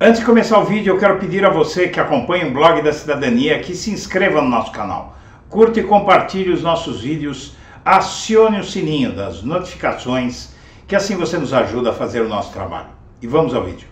Antes de começar o vídeo, eu quero pedir a você que acompanha o blog da cidadania que se inscreva no nosso canal, curta e compartilhe os nossos vídeos, acione o sininho das notificações, que assim você nos ajuda a fazer o nosso trabalho. E vamos ao vídeo.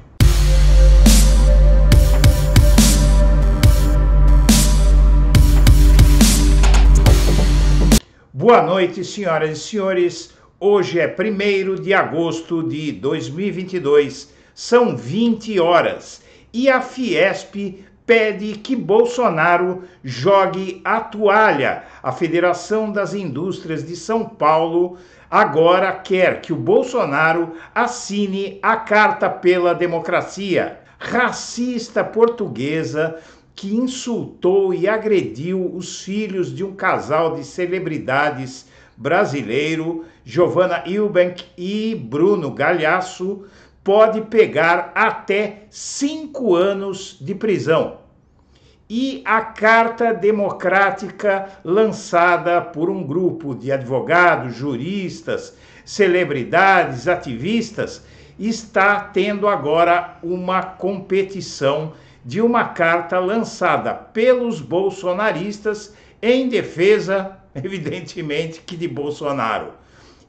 Boa noite, senhoras e senhores. Hoje é 1 de agosto de 2022 são 20 horas e a Fiesp pede que Bolsonaro jogue a toalha. A Federação das Indústrias de São Paulo agora quer que o Bolsonaro assine a Carta pela Democracia. Racista portuguesa que insultou e agrediu os filhos de um casal de celebridades brasileiro, Giovanna Eubank e Bruno Galhaço, pode pegar até cinco anos de prisão. E a Carta Democrática, lançada por um grupo de advogados, juristas, celebridades, ativistas, está tendo agora uma competição de uma carta lançada pelos bolsonaristas em defesa, evidentemente, que de Bolsonaro.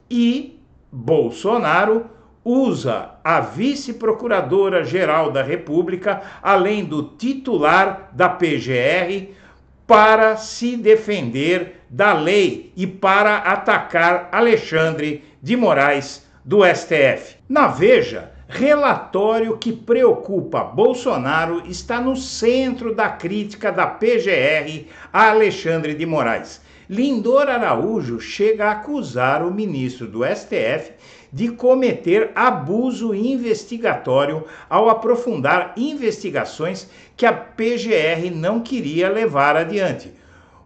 E Bolsonaro usa a vice-procuradora-geral da República, além do titular da PGR, para se defender da lei e para atacar Alexandre de Moraes do STF. Na Veja, relatório que preocupa Bolsonaro está no centro da crítica da PGR a Alexandre de Moraes. Lindor Araújo chega a acusar o ministro do STF de cometer abuso investigatório ao aprofundar investigações que a PGR não queria levar adiante.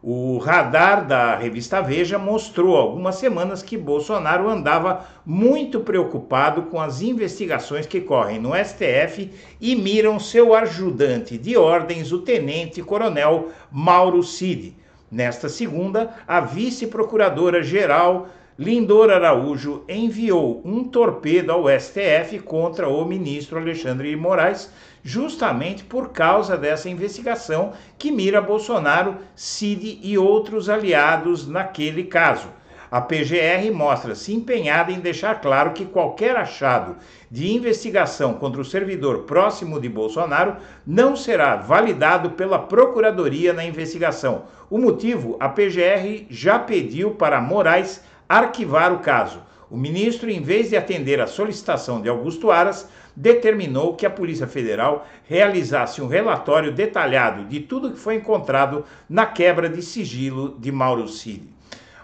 O radar da revista Veja mostrou algumas semanas que Bolsonaro andava muito preocupado com as investigações que correm no STF e miram seu ajudante de ordens, o tenente-coronel Mauro Cid. Nesta segunda, a vice-procuradora-geral Lindor Araújo enviou um torpedo ao STF contra o ministro Alexandre de Moraes, justamente por causa dessa investigação que mira Bolsonaro, Cid e outros aliados naquele caso. A PGR mostra-se empenhada em deixar claro que qualquer achado de investigação contra o servidor próximo de Bolsonaro não será validado pela Procuradoria na investigação. O motivo, a PGR já pediu para Moraes arquivar o caso. O ministro, em vez de atender à solicitação de Augusto Aras, determinou que a Polícia Federal realizasse um relatório detalhado de tudo que foi encontrado na quebra de sigilo de Mauro Cid.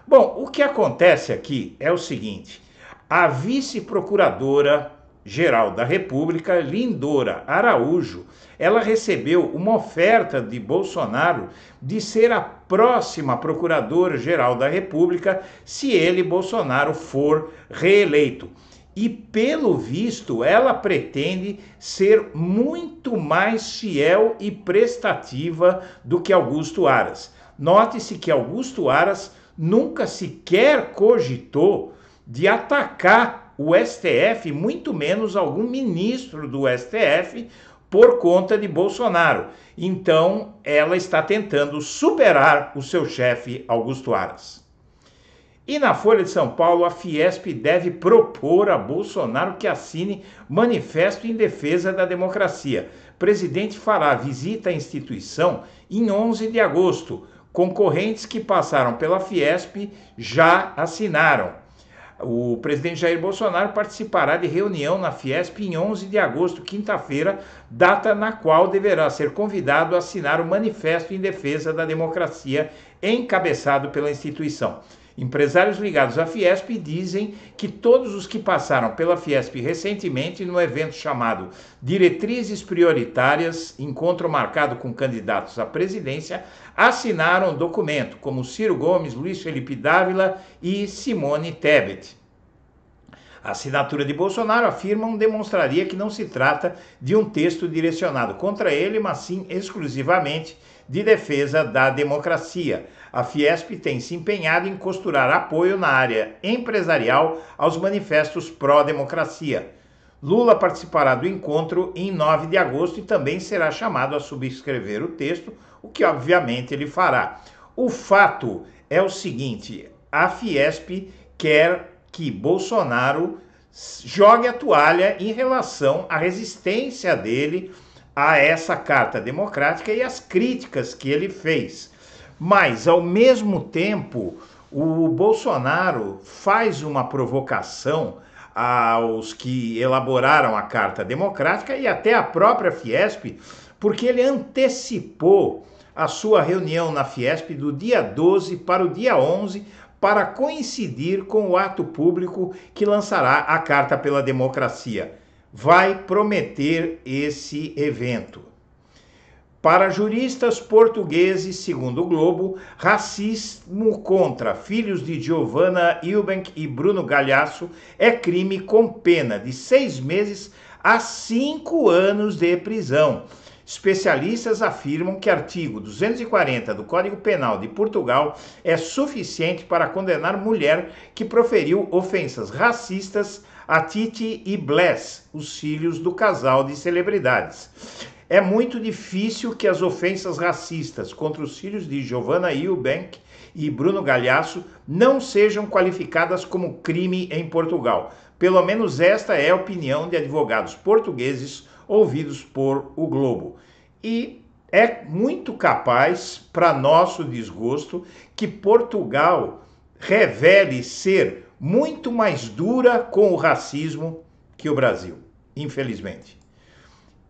Bom, o que acontece aqui é o seguinte: a vice-procuradora geral da República, Lindora Araújo, ela recebeu uma oferta de Bolsonaro de ser a próxima Procurador-Geral da República se ele, Bolsonaro, for reeleito. E, pelo visto, ela pretende ser muito mais fiel e prestativa do que Augusto Aras. Note-se que Augusto Aras nunca sequer cogitou de atacar o STF, muito menos algum ministro do STF, por conta de Bolsonaro. Então, ela está tentando superar o seu chefe Augusto Aras. E na Folha de São Paulo, a Fiesp deve propor a Bolsonaro que assine manifesto em defesa da democracia. O presidente fará visita à instituição em 11 de agosto. Concorrentes que passaram pela Fiesp já assinaram. O presidente Jair Bolsonaro participará de reunião na Fiesp em 11 de agosto, quinta-feira, data na qual deverá ser convidado a assinar o Manifesto em Defesa da Democracia, encabeçado pela instituição. Empresários ligados à Fiesp dizem que todos os que passaram pela Fiesp recentemente no evento chamado Diretrizes Prioritárias, encontro marcado com candidatos à presidência, assinaram o documento, como Ciro Gomes, Luiz Felipe Dávila e Simone Tebet. A assinatura de Bolsonaro, afirmam, demonstraria que não se trata de um texto direcionado contra ele, mas sim exclusivamente de defesa da democracia a Fiesp tem se empenhado em costurar apoio na área empresarial aos manifestos pró-democracia. Lula participará do encontro em 9 de agosto e também será chamado a subscrever o texto, o que obviamente ele fará. O fato é o seguinte: a Fiesp quer que Bolsonaro jogue a toalha em relação à resistência dele a essa carta democrática e às críticas que ele fez. Mas, ao mesmo tempo, o Bolsonaro faz uma provocação aos que elaboraram a Carta Democrática e até a própria Fiesp, porque ele antecipou a sua reunião na Fiesp do dia 12 para o dia 11 para coincidir com o ato público que lançará a Carta pela Democracia. Vai prometer esse evento. Para juristas portugueses, segundo o Globo, racismo contra filhos de Giovanna Eubank e Bruno Galhaço é crime com pena de seis meses a cinco anos de prisão. Especialistas afirmam que artigo 240 do Código Penal de Portugal é suficiente para condenar mulher que proferiu ofensas racistas a Titi e Bless, os filhos do casal de celebridades. É muito difícil que as ofensas racistas contra os filhos de Giovanna Eubank e Bruno Galhaço não sejam qualificadas como crime em Portugal. Pelo menos esta é a opinião de advogados portugueses ouvidos por o Globo. E é muito capaz, para nosso desgosto, que Portugal revele ser muito mais dura com o racismo que o Brasil, infelizmente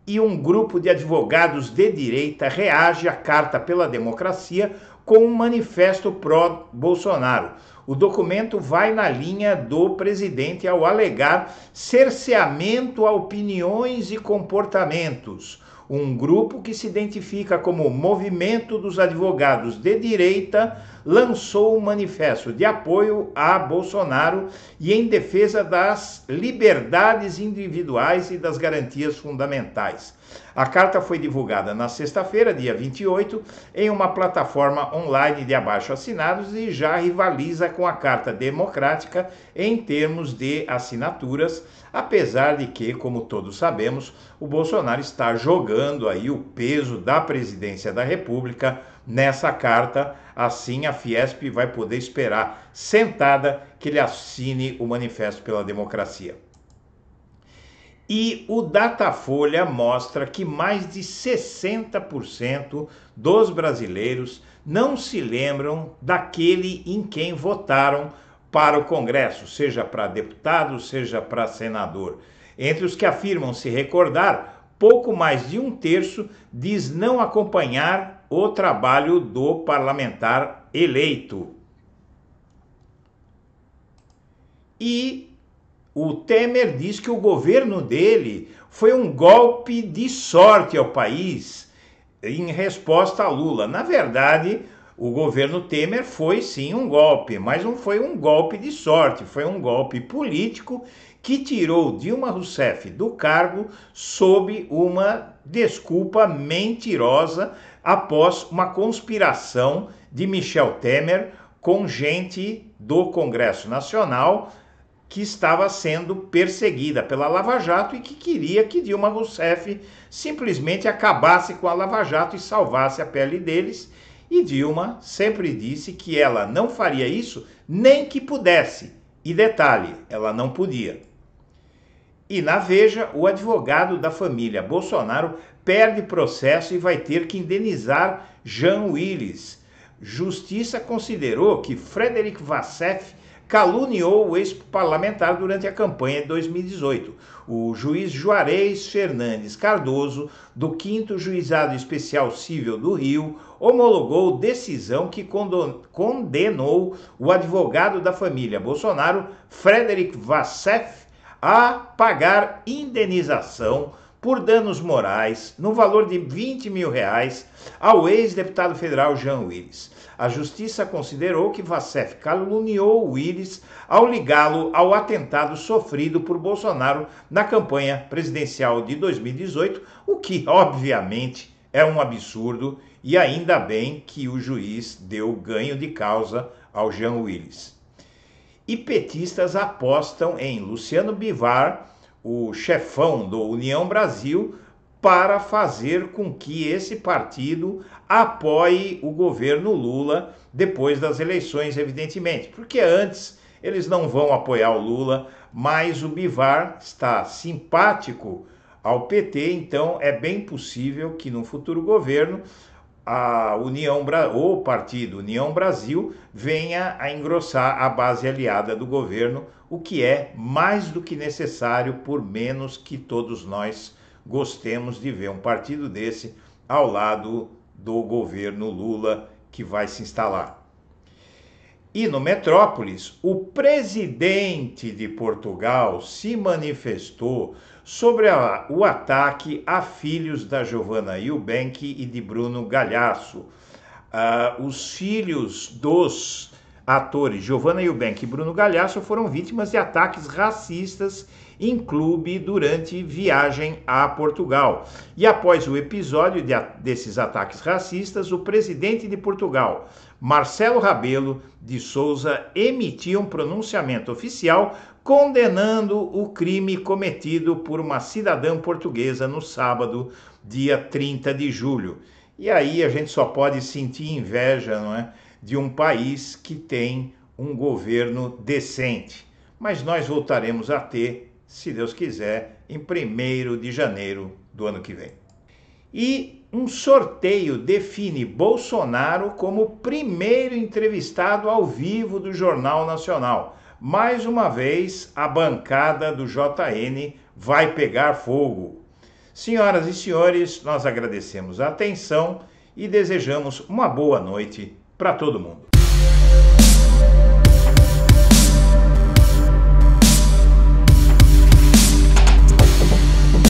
e um grupo de advogados de direita reage à Carta pela Democracia com um manifesto pró-Bolsonaro. O documento vai na linha do presidente ao alegar cerceamento a opiniões e comportamentos. Um grupo que se identifica como Movimento dos Advogados de Direita lançou um manifesto de apoio a Bolsonaro e em defesa das liberdades individuais e das garantias fundamentais. A carta foi divulgada na sexta-feira, dia 28, em uma plataforma online de abaixo assinados e já rivaliza com a Carta Democrática em termos de assinaturas, apesar de que, como todos sabemos, o Bolsonaro está jogando aí o peso da presidência da República nessa carta. Assim, a Fiesp vai poder esperar sentada que ele assine o Manifesto pela Democracia. E o Datafolha mostra que mais de 60% dos brasileiros não se lembram daquele em quem votaram para o Congresso, seja para deputado, seja para senador. Entre os que afirmam se recordar, pouco mais de um terço diz não acompanhar o trabalho do parlamentar eleito. E o Temer diz que o governo dele foi um golpe de sorte ao país em resposta a Lula. Na verdade, o governo Temer foi sim um golpe, mas não foi um golpe de sorte, foi um golpe político que tirou Dilma Rousseff do cargo sob uma desculpa mentirosa após uma conspiração de Michel Temer com gente do Congresso Nacional que estava sendo perseguida pela Lava Jato e que queria que Dilma Rousseff simplesmente acabasse com a Lava Jato e salvasse a pele deles. E Dilma sempre disse que ela não faria isso nem que pudesse. E detalhe, ela não podia. E na Veja, o advogado da família Bolsonaro perde processo e vai ter que indenizar Jean Willis. Justiça considerou que Frederic Vassef caluniou o ex-parlamentar durante a campanha de 2018. O juiz Juarez Fernandes Cardoso, do 5 Juizado Especial Cível do Rio, homologou decisão que condenou o advogado da família Bolsonaro, Frederic Vassef, a pagar indenização por danos morais no valor de 20 mil reais ao ex-deputado federal Jean Willis. A justiça considerou que Vacef caluniou Willis ao ligá-lo ao atentado sofrido por Bolsonaro na campanha presidencial de 2018, o que, obviamente, é um absurdo e ainda bem que o juiz deu ganho de causa ao Jean Willis e petistas apostam em Luciano Bivar, o chefão do União Brasil, para fazer com que esse partido apoie o governo Lula depois das eleições, evidentemente, porque antes eles não vão apoiar o Lula, mas o Bivar está simpático ao PT, então é bem possível que no futuro governo a União o partido União Brasil venha a engrossar a base aliada do governo, o que é mais do que necessário, por menos que todos nós gostemos de ver um partido desse ao lado do governo Lula que vai se instalar. E no Metrópolis, o presidente de Portugal se manifestou sobre a, o ataque a filhos da Giovanna Eubank e de Bruno Galhaço. Ah, os filhos dos atores Giovanna Eubank e Bruno Galhaço foram vítimas de ataques racistas em clube durante viagem a Portugal. E após o episódio de, desses ataques racistas, o presidente de Portugal, Marcelo Rabelo de Souza emitiu um pronunciamento oficial condenando o crime cometido por uma cidadã portuguesa no sábado, dia 30 de julho. E aí a gente só pode sentir inveja, não é, de um país que tem um governo decente. Mas nós voltaremos a ter, se Deus quiser, em 1 de janeiro do ano que vem. E um sorteio define Bolsonaro como primeiro entrevistado ao vivo do Jornal Nacional. Mais uma vez, a bancada do JN vai pegar fogo. Senhoras e senhores, nós agradecemos a atenção e desejamos uma boa noite para todo mundo.